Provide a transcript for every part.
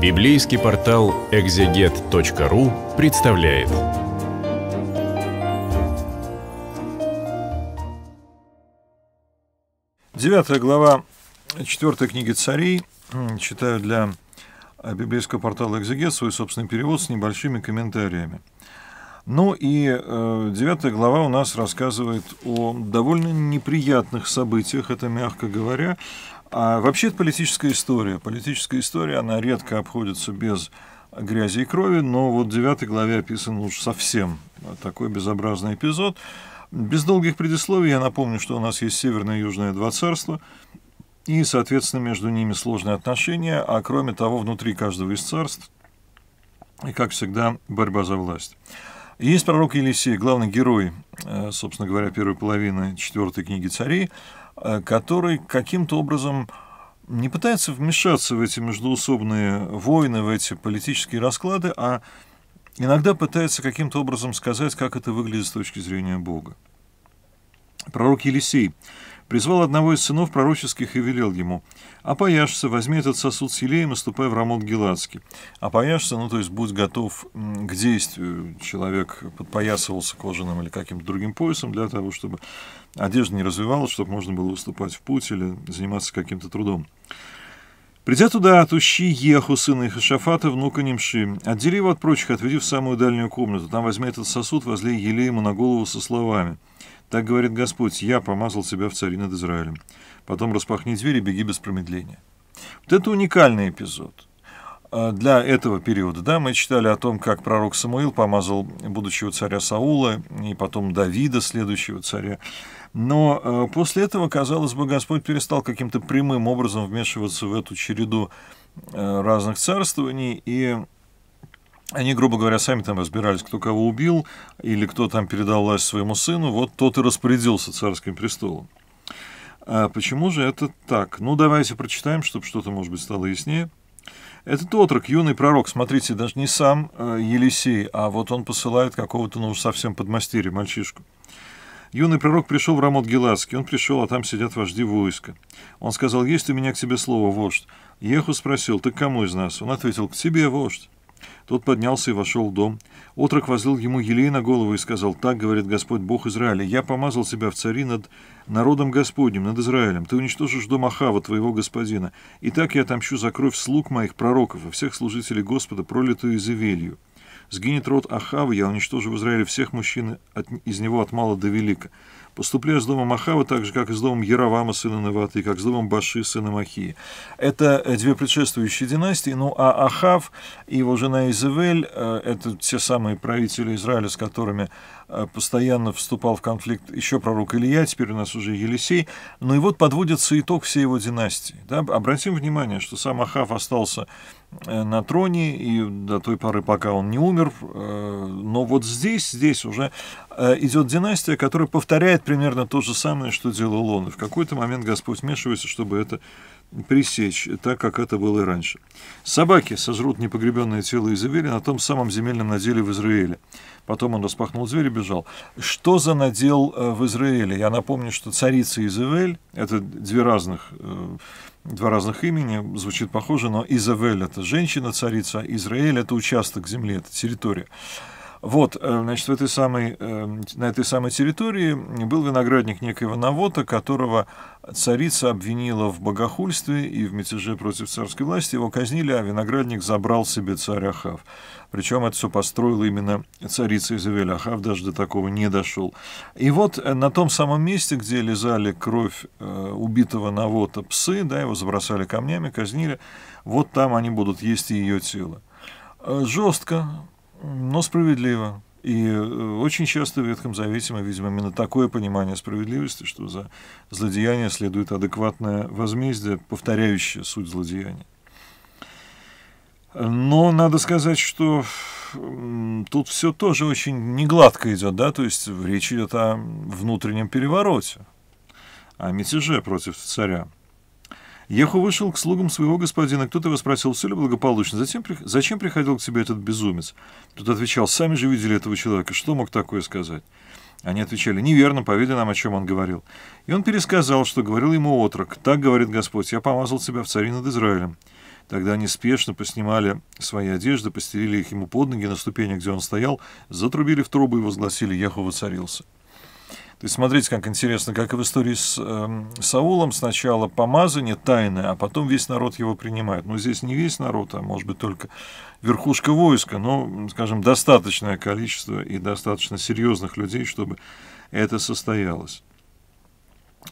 Библейский портал экзегет.ру представляет. Девятая глава четвертой книги царей. Читаю для библейского портала «Экзегет» свой собственный перевод с небольшими комментариями. Ну и э, девятая глава у нас рассказывает о довольно неприятных событиях, это мягко говоря, а вообще это политическая история. Политическая история, она редко обходится без грязи и крови, но вот в 9 главе описан уж совсем такой безобразный эпизод. Без долгих предисловий я напомню, что у нас есть Северное и Южное два царства, и, соответственно, между ними сложные отношения, а кроме того, внутри каждого из царств, и, как всегда, борьба за власть. Есть пророк Елисей, главный герой, э, собственно говоря, первой половины четвертой книги царей, Э, который каким-то образом не пытается вмешаться в эти междуусобные войны, в эти политические расклады, а иногда пытается каким-то образом сказать, как это выглядит с точки зрения Бога. Пророк Елисей призвал одного из сынов пророческих и велел ему, «Опояшься, возьми этот сосуд с елеем и ступай в Рамот Геладский». Опояшься, ну, то есть будь готов к действию. Человек подпоясывался кожаным или каким-то другим поясом для того, чтобы одежда не развивалась, чтобы можно было выступать в путь или заниматься каким-то трудом. Придя туда, отущи Еху, сына Ихашафата, внука Немши. Отдели его от прочих, отведи в самую дальнюю комнату. Там возьми этот сосуд, возлей еле ему на голову со словами. Так говорит Господь, я помазал себя в цари над Израилем. Потом распахни дверь и беги без промедления. Вот это уникальный эпизод а, для этого периода. Да, мы читали о том, как пророк Самуил помазал будущего царя Саула и потом Давида, следующего царя. Но а, после этого, казалось бы, Господь перестал каким-то прямым образом вмешиваться в эту череду а, разных царствований, и они, грубо говоря, сами там разбирались, кто кого убил или кто там передал власть своему сыну. Вот тот и распорядился царским престолом. А почему же это так? Ну, давайте прочитаем, чтобы что-то, может быть, стало яснее. Этот отрок, юный пророк, смотрите, даже не сам э, Елисей, а вот он посылает какого-то, ну, совсем подмастерья, мальчишку. Юный пророк пришел в Рамот Геласский. Он пришел, а там сидят вожди войска. Он сказал, есть у меня к тебе слово, вождь. Еху спросил, ты кому из нас? Он ответил, к тебе, вождь. Тот поднялся и вошел в дом. Отрок возлил ему елей на голову и сказал, «Так, — говорит Господь Бог Израиля, — я помазал тебя в цари над народом Господним, над Израилем. Ты уничтожишь дом Ахава, твоего господина. И так я отомщу за кровь слуг моих пророков и всех служителей Господа, пролитую Изавелью. Сгинет род Ахава, я уничтожу в Израиле всех мужчин от, из него от мала до велика. Поступляю с домом Ахава так же, как и с домом Яровама, сына Наваты, как с домом Баши, сына Махии. Это э, две предшествующие династии. Ну, а Ахав и его жена Изевель, э, это те самые правители Израиля, с которыми э, постоянно вступал в конфликт еще пророк Илья, теперь у нас уже Елисей. Ну и вот подводится итог всей его династии. Да? Обратим внимание, что сам Ахав остался Э, на троне, и до той поры, пока он не умер. Э, но вот здесь, здесь уже э, идет династия, которая повторяет примерно то же самое, что делал он. И в какой-то момент Господь вмешивается, чтобы это пресечь, так как это было и раньше. Собаки сожрут непогребенное тело Изавеля на том самом земельном наделе в Израиле. Потом он распахнул дверь и бежал. Что за надел э, в Израиле? Я напомню, что царица Изавель, это две разных, э, два разных имени, звучит похоже, но Изавель – это женщина-царица, Израиль – это участок земли, это территория. Вот, э, значит, в этой самой, э, на этой самой территории был виноградник некоего Навота, которого царица обвинила в богохульстве и в мятеже против царской власти. Его казнили, а виноградник забрал себе царь Ахав. Причем это все построила именно царица Изавель. Ахав даже до такого не дошел. И вот э, на том самом месте, где лизали кровь убитого Навота псы, да, его забросали камнями, казнили, вот там они будут есть и ее тело. Жестко, но справедливо. И э, очень часто в Ветхом Завете мы видим именно такое понимание справедливости, что за злодеяние следует адекватное возмездие, повторяющее суть злодеяния. Но надо сказать, что тут все тоже очень негладко идет, да, то есть речь идет о внутреннем перевороте, о мятеже против царя. Еху вышел к слугам своего господина. Кто-то его спросил, все ли благополучно. Затем, зачем приходил к тебе этот безумец? Тот отвечал, сами же видели этого человека. Что мог такое сказать? Они отвечали, неверно, поведай нам, о чем он говорил. И он пересказал, что говорил ему отрок. Так говорит Господь, я помазал тебя в цари над Израилем. Тогда они спешно поснимали свои одежды, постелили их ему под ноги на ступени, где он стоял, затрубили в трубы и возгласили «Яхова царился». То есть смотрите, как интересно, как и в истории с э, Саулом, сначала помазание тайное, а потом весь народ его принимает. Но ну, здесь не весь народ, а может быть только верхушка войска, но, скажем, достаточное количество и достаточно серьезных людей, чтобы это состоялось.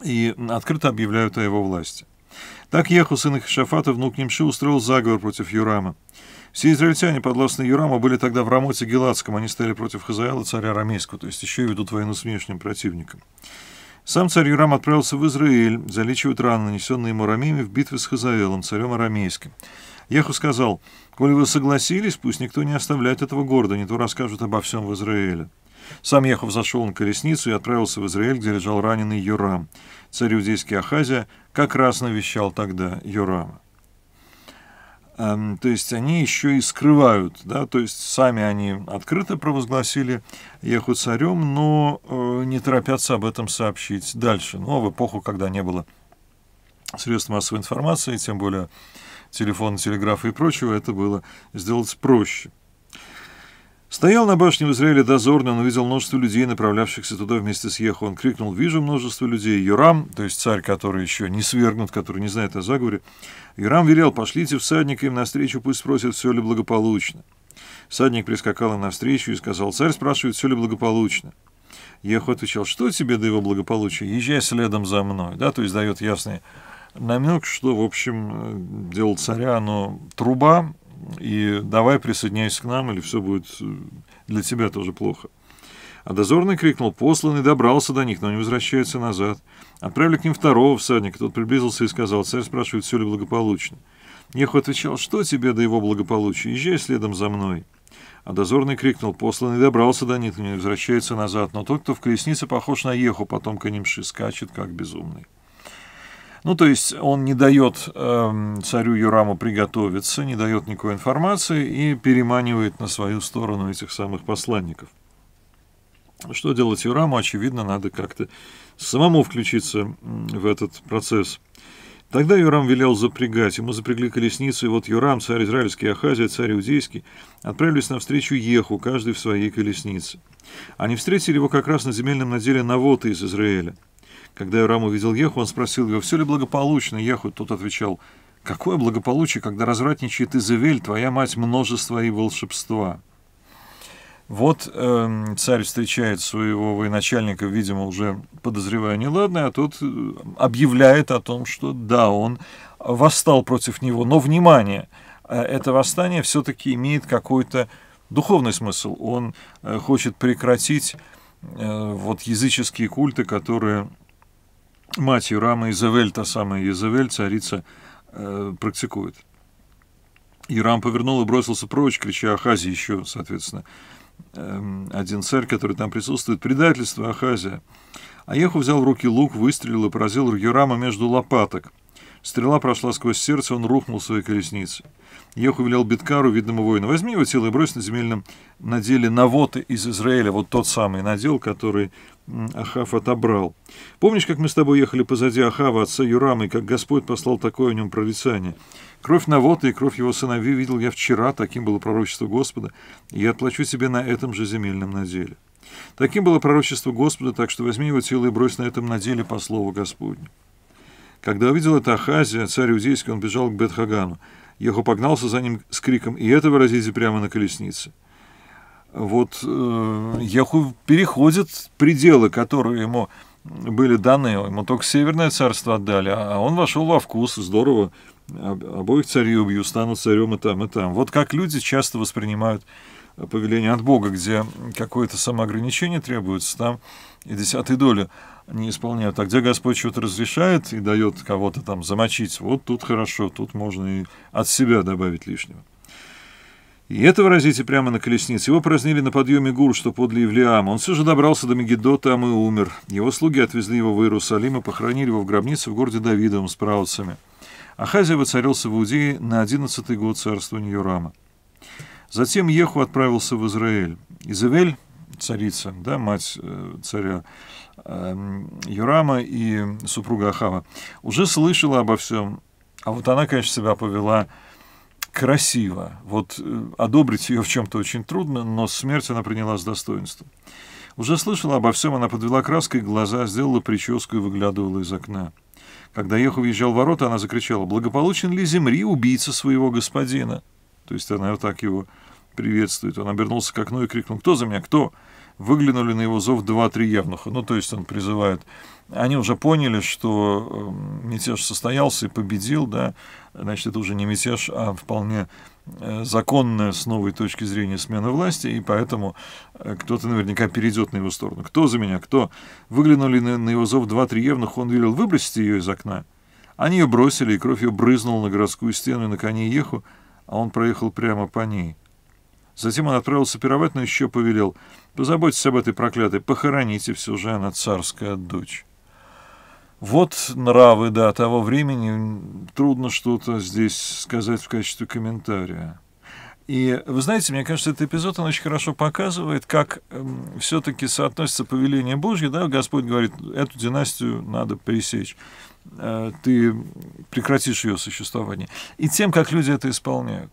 И открыто объявляют о его власти. Так Еху, сын Ихшафата, внук Немши, устроил заговор против Юрама. Все израильтяне, подвластные Юраму, были тогда в Рамоте Геладском. Они стояли против Хазаэла, царя арамейского, то есть еще и ведут войну с внешним противником. Сам царь Юрам отправился в Израиль залечивать раны, нанесенные ему Рамеями в битве с Хазаэлом, царем Арамейским. Яху сказал, «Коли вы согласились, пусть никто не оставляет этого города, не то расскажут обо всем в Израиле». Сам Яхов зашел на колесницу и отправился в Израиль, где лежал раненый Юрам. Царь иудейский Ахазия как раз навещал тогда Юрама. Эм, то есть они еще и скрывают, да, то есть сами они открыто провозгласили Еху царем, но э, не торопятся об этом сообщить дальше, Но в эпоху, когда не было средств массовой информации, тем более телефона, телеграфа и прочего, это было сделать проще. Стоял на башне в Израиле дозорный, он увидел множество людей, направлявшихся туда вместе с Ехо. Он крикнул, вижу множество людей. Юрам, то есть царь, который еще не свергнут, который не знает о заговоре, Юрам велел, пошлите всадника им навстречу, пусть спросят, все ли благополучно. Всадник прискакал им навстречу и сказал, царь спрашивает, все ли благополучно. Ехо отвечал, что тебе до его благополучия, езжай следом за мной. Да, то есть дает ясный намек, что, в общем, э, дело царя, но труба, и давай присоединяйся к нам, или все будет э, для тебя тоже плохо. А дозорный крикнул, посланный добрался до них, но не возвращается назад. Отправили к ним второго всадника, тот приблизился и сказал, царь спрашивает, все ли благополучно. Еху отвечал, что тебе до его благополучия, езжай следом за мной. А дозорный крикнул, посланный добрался до них, но не возвращается назад, но тот, кто в колеснице похож на Еху, потом к ним ши, скачет, как безумный. Ну, то есть он не дает э, царю Юраму приготовиться, не дает никакой информации и переманивает на свою сторону этих самых посланников. Что делать Юраму? Очевидно, надо как-то самому включиться в этот процесс. Тогда Юрам велел запрягать. Ему запрягли колесницы, и вот Юрам, царь израильский, Ахазия, царь иудейский, отправились навстречу Еху, каждый в своей колеснице. Они встретили его как раз на земельном наделе Навота из Израиля. Когда Ирам увидел Еху, он спросил его, все ли благополучно, Еху, тот отвечал, какое благополучие, когда развратничает Изавель, твоя мать, множество и волшебства. Вот э, царь встречает своего военачальника, видимо, уже подозревая неладное, а тот э, объявляет о том, что да, он восстал против него. Но, внимание, э, это восстание все-таки имеет какой-то духовный смысл. Он э, хочет прекратить э, вот языческие культы, которые мать Юрама Изавель, та самая Изавель, царица, э, практикует. Юрам повернул и бросился прочь, крича Ахазе еще, соответственно, э, один царь, который там присутствует, предательство Ахазия. Аеху взял в руки лук, выстрелил и поразил Юрама между лопаток – Стрела прошла сквозь сердце, он рухнул своей колесницей. Еху велел Биткару, видному воину, возьми его тело и брось на земельном наделе навоты из Израиля, вот тот самый надел, который Ахав отобрал. Помнишь, как мы с тобой ехали позади Ахава, отца Юрамы, и как Господь послал такое о нем прорицание? Кровь навоты и кровь его сыновей видел я вчера, таким было пророчество Господа, и я отплачу тебе на этом же земельном наделе. Таким было пророчество Господа, так что возьми его тело и брось на этом наделе по слову Господню. Когда увидел это Ахазия, царь Иудейский, он бежал к Бетхагану. Ехо погнался за ним с криком «И это выразите прямо на колеснице». Вот э, Еху переходит пределы, которые ему были даны. Ему только Северное царство отдали, а он вошел во вкус. Здорово, обоих царей убью, стану царем и там, и там. Вот как люди часто воспринимают повеление от Бога, где какое-то самоограничение требуется, там и десятой доли не исполняют. А где Господь что-то разрешает и дает кого-то там замочить, вот тут хорошо, тут можно и от себя добавить лишнего. И это выразите прямо на колеснице. Его празднили на подъеме Гур, что подле Евлиама. Он все же добрался до Мегидо, там а и умер. Его слуги отвезли его в Иерусалим и похоронили его в гробнице в городе Давидовом с правцами. Ахазия воцарился в Иудее на одиннадцатый год царствования Юрама. Затем Еху отправился в Израиль. Изавель царица, да, мать э, царя эм, Юрама и супруга Ахава, уже слышала обо всем. А вот она, конечно, себя повела красиво. Вот э, одобрить ее в чем-то очень трудно, но смерть она приняла с достоинством. Уже слышала обо всем, она подвела краской глаза, сделала прическу и выглядывала из окна. Когда Еху въезжал в ворота, она закричала, «Благополучен ли Земри, убийца своего господина?» То есть она вот так его приветствует. Он обернулся к окну и крикнул, кто за меня, кто? Выглянули на его зов два-три явнуха. Ну, то есть он призывает. Они уже поняли, что эм, мятеж состоялся и победил, да, значит, это уже не мятеж, а вполне э, законная с новой точки зрения смена власти, и поэтому э, кто-то наверняка перейдет на его сторону. Кто за меня, кто? Выглянули на, на его зов два-три евнух, он велел выбросить ее из окна. Они ее бросили, и кровь ее брызнула на городскую стену и на коне еху, а он проехал прямо по ней. Затем он отправился пировать, но еще повелел. «Позаботьтесь об этой проклятой, похороните все же, она царская дочь». Вот нравы, да, того времени. Трудно что-то здесь сказать в качестве комментария. И вы знаете, мне кажется, этот эпизод, он очень хорошо показывает, как э, эм, все-таки соотносится повеление Божье, да, Господь говорит, эту династию надо пересечь, э, ты прекратишь ее существование, и тем, как люди это исполняют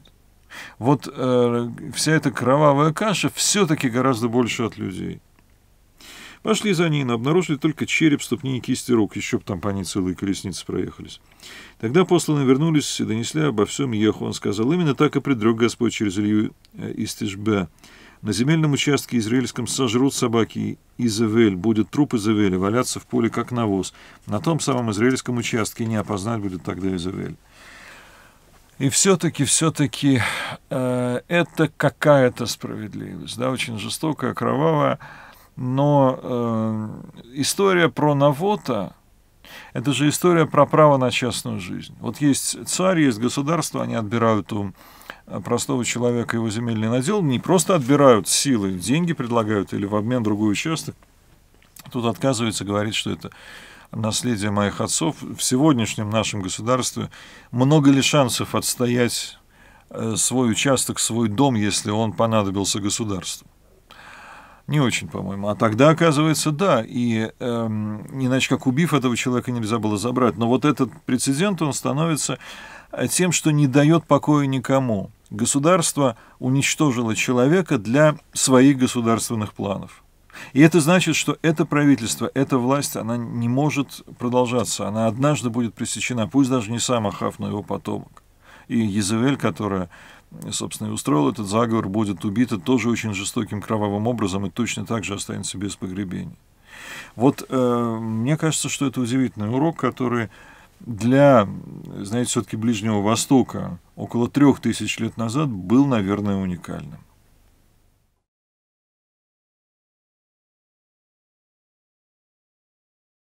вот э, вся эта кровавая каша все-таки гораздо больше от людей. Пошли за ней, обнаружили только череп, ступни и кисти рук, еще бы там по ней целые колесницы проехались. Тогда посланы вернулись и донесли обо всем Еху. Он сказал, именно так и предрек Господь через Илью э, Истишбе. На земельном участке израильском сожрут собаки Изавель, будет труп Изавеля, валяться в поле, как навоз. На том самом израильском участке не опознать будет тогда Изавель. И все-таки, все-таки э, это какая-то справедливость, да, очень жестокая, кровавая. Но э, история про Навота, это же история про право на частную жизнь. Вот есть царь, есть государство, они отбирают у э, простого человека его земельный надел, не просто отбирают силы, деньги предлагают или в обмен другой участок. Тут отказывается, говорит, что это наследие моих отцов, в сегодняшнем нашем государстве много ли шансов отстоять э, свой участок, свой дом, если он понадобился государству? Не очень, по-моему. А тогда, оказывается, да. И эм, иначе как убив этого человека, нельзя было забрать. Но вот этот прецедент, он становится э, тем, что не дает покоя никому. Государство уничтожило человека для своих государственных планов. И это значит, что это правительство, эта власть, она не может продолжаться. Она однажды будет пресечена, пусть даже не сам Ахав, но его потомок. И Езавель, которая, собственно, и устроила этот заговор, будет убита тоже очень жестоким кровавым образом и точно так же останется без погребения. Вот э, мне кажется, что это удивительный урок, который для, знаете, все-таки Ближнего Востока около трех тысяч лет назад был, наверное, уникальным.